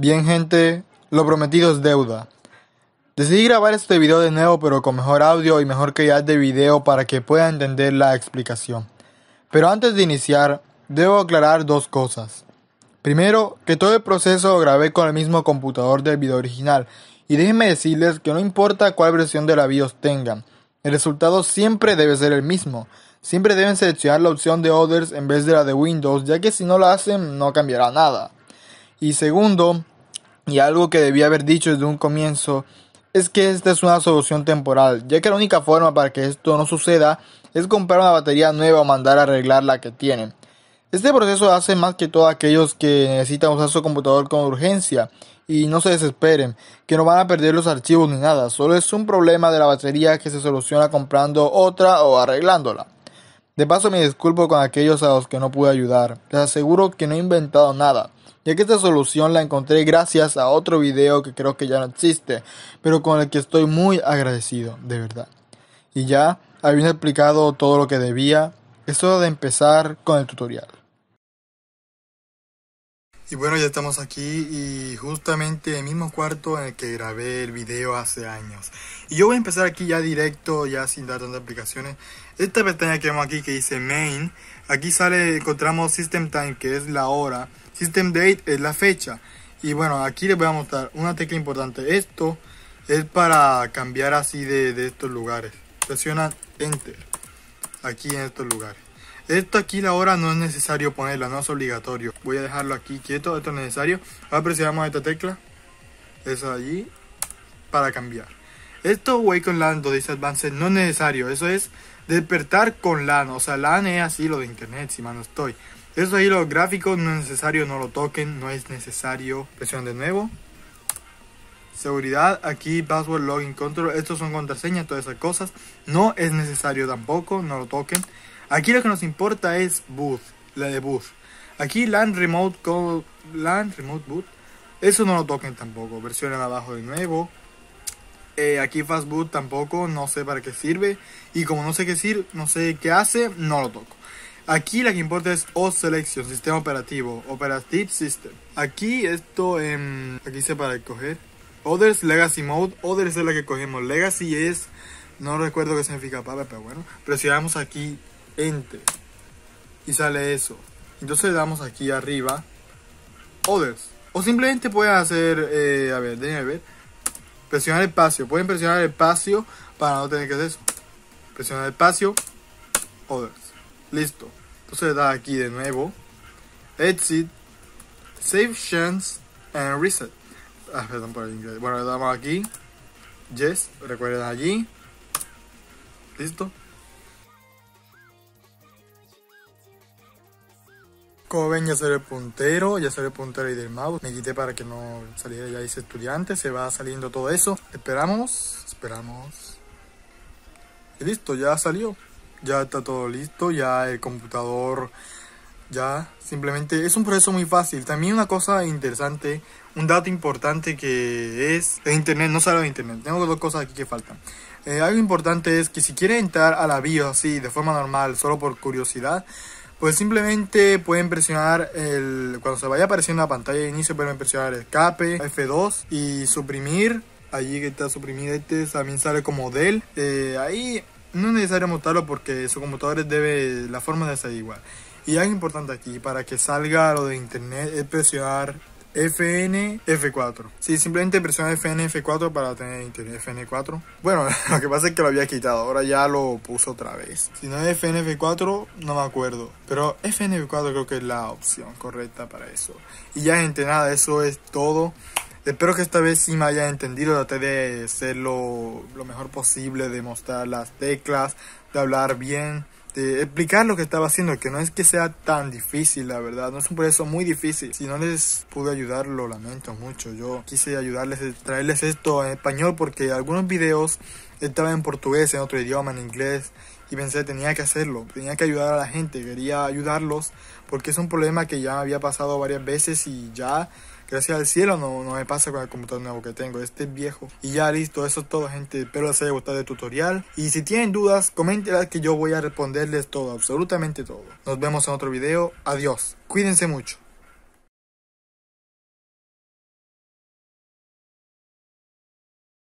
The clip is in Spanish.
Bien gente, lo prometido es deuda. Decidí grabar este video de nuevo pero con mejor audio y mejor calidad de video para que pueda entender la explicación. Pero antes de iniciar, debo aclarar dos cosas. Primero, que todo el proceso lo grabé con el mismo computador del video original y déjenme decirles que no importa cuál versión de la BIOS tengan, el resultado siempre debe ser el mismo. Siempre deben seleccionar la opción de Others en vez de la de Windows ya que si no la hacen no cambiará nada. Y segundo, y algo que debía haber dicho desde un comienzo, es que esta es una solución temporal, ya que la única forma para que esto no suceda es comprar una batería nueva o mandar a arreglar la que tienen. Este proceso hace más que todo aquellos que necesitan usar su computador con urgencia y no se desesperen, que no van a perder los archivos ni nada, solo es un problema de la batería que se soluciona comprando otra o arreglándola. De paso me disculpo con aquellos a los que no pude ayudar. Les aseguro que no he inventado nada, ya que esta solución la encontré gracias a otro video que creo que ya no existe, pero con el que estoy muy agradecido, de verdad. Y ya, habiendo explicado todo lo que debía, es hora de empezar con el tutorial. Y bueno, ya estamos aquí y justamente el mismo cuarto en el que grabé el video hace años. Y yo voy a empezar aquí ya directo, ya sin dar tantas aplicaciones. Esta pestaña que vemos aquí que dice Main, aquí sale, encontramos System Time que es la hora, System Date es la fecha. Y bueno, aquí les voy a mostrar una tecla importante. Esto es para cambiar así de, de estos lugares. Presiona Enter aquí en estos lugares. Esto aquí la hora no es necesario ponerla, no es obligatorio. Voy a dejarlo aquí quieto, esto es necesario. Ahora presionamos esta tecla, eso allí, para cambiar. Esto Wake on LAN, dice Advanced, no es necesario. Eso es despertar con LAN. O sea, LAN es así lo de internet, si mal no estoy. Eso ahí lo gráfico no es necesario, no lo toquen, no es necesario. Presión de nuevo. Seguridad, aquí password, login, control. Estos son contraseñas, todas esas cosas. No es necesario tampoco, no lo toquen. Aquí lo que nos importa es boot, la de boot. Aquí LAN Remote Code, Land Remote Boot, eso no lo toquen tampoco. Versionen abajo de nuevo. Eh, aquí boot tampoco, no sé para qué sirve. Y como no sé qué sirve, no sé qué hace, no lo toco. Aquí la que importa es O Selection, sistema operativo, Operative System. Aquí esto, aquí se para coger. Others Legacy Mode, Others es la que cogemos. Legacy es, no recuerdo qué significa, para, pero bueno. Presionamos aquí enter y sale eso. Entonces le damos aquí arriba others. O simplemente pueden hacer, eh, a ver, déjenme ver. Presionar espacio. Pueden presionar el espacio para no tener que hacer eso. Presionar el espacio. Others. Listo. Entonces le da aquí de nuevo. Exit. Save chance and reset. Ah, perdón por el inglés. Bueno, le damos aquí. Yes. Recuerden allí. Listo. ven ya ser el puntero, ya ser el puntero y del mouse. Me quité para que no saliera ya ese estudiante, se va saliendo todo eso. Esperamos, esperamos. Y listo, ya salió. Ya está todo listo, ya el computador ya simplemente es un proceso muy fácil. También una cosa interesante, un dato importante que es el internet, no sale de internet, tengo dos cosas aquí que faltan. Eh, algo importante es que si quiere entrar a la BIOS así de forma normal, solo por curiosidad, pues simplemente pueden presionar el cuando se vaya apareciendo la pantalla de inicio pueden presionar escape F2 y suprimir allí que está suprimir este también sale como del eh, ahí no es necesario montarlo porque su computadores debe la forma de ser igual y algo importante aquí para que salga lo de internet es presionar FN F4. Sí, simplemente presiona FN F4 para tener internet FN4. Bueno, lo que pasa es que lo había quitado, ahora ya lo puso otra vez. Si no es FN F4, no me acuerdo. Pero FN F4 creo que es la opción correcta para eso. Y ya gente, nada, eso es todo. Espero que esta vez sí me haya entendido. Traté de ser lo, lo mejor posible, de mostrar las teclas, de hablar bien. Este, explicar lo que estaba haciendo, que no es que sea tan difícil, la verdad, no es un proceso muy difícil. Si no les pude ayudar, lo lamento mucho. Yo quise ayudarles, eh, traerles esto en español porque algunos videos estaban en portugués, en otro idioma, en inglés, y pensé tenía que hacerlo, tenía que ayudar a la gente, quería ayudarlos porque es un problema que ya había pasado varias veces y ya Gracias al cielo no, no me pasa con el computador nuevo que tengo, este es viejo. Y ya listo, eso es todo gente, espero les haya gustado el tutorial. Y si tienen dudas, coméntenlas que yo voy a responderles todo, absolutamente todo. Nos vemos en otro video, adiós, cuídense mucho.